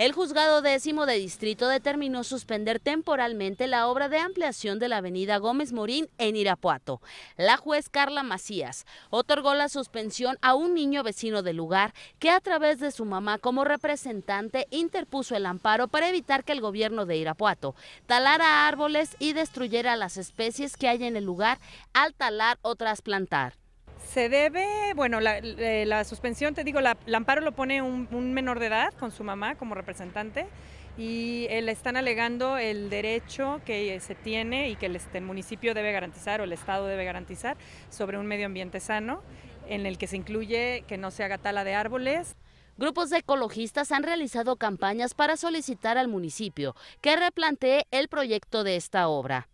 El juzgado décimo de distrito determinó suspender temporalmente la obra de ampliación de la avenida Gómez Morín en Irapuato. La juez Carla Macías otorgó la suspensión a un niño vecino del lugar que a través de su mamá como representante interpuso el amparo para evitar que el gobierno de Irapuato talara árboles y destruyera las especies que hay en el lugar al talar o trasplantar. Se debe, bueno, eh, la, suspensión, te digo, la, el amparo lo pone un, menor de edad con su mamá como representante y eh, le están alegando el derecho que eh, se tiene y que este, el, municipio debe garantizar o el Estado debe garantizar sobre un medio ambiente sano en el que se incluye que no se haga tala de árboles. Grupos de ecologistas han realizado campañas para solicitar al municipio que replantee el proyecto de esta obra.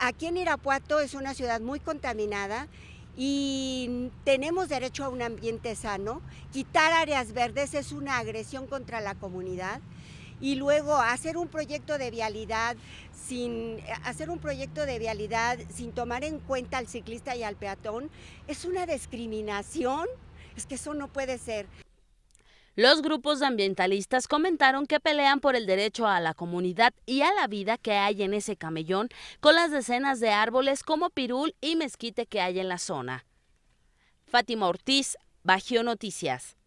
aquí en Irapuato es una ciudad muy contaminada y tenemos derecho a un ambiente sano. Quitar áreas verdes es una agresión contra la comunidad y luego hacer un proyecto de vialidad sin hacer un proyecto de vialidad sin tomar en cuenta al ciclista y al peatón es una discriminación. Es que eso no puede ser. Los grupos de ambientalistas comentaron que pelean por el derecho a la comunidad y a la vida que hay en ese camellón con las decenas de árboles como pirul y mezquite que hay en la zona. Fátima Ortiz, Bajío Noticias.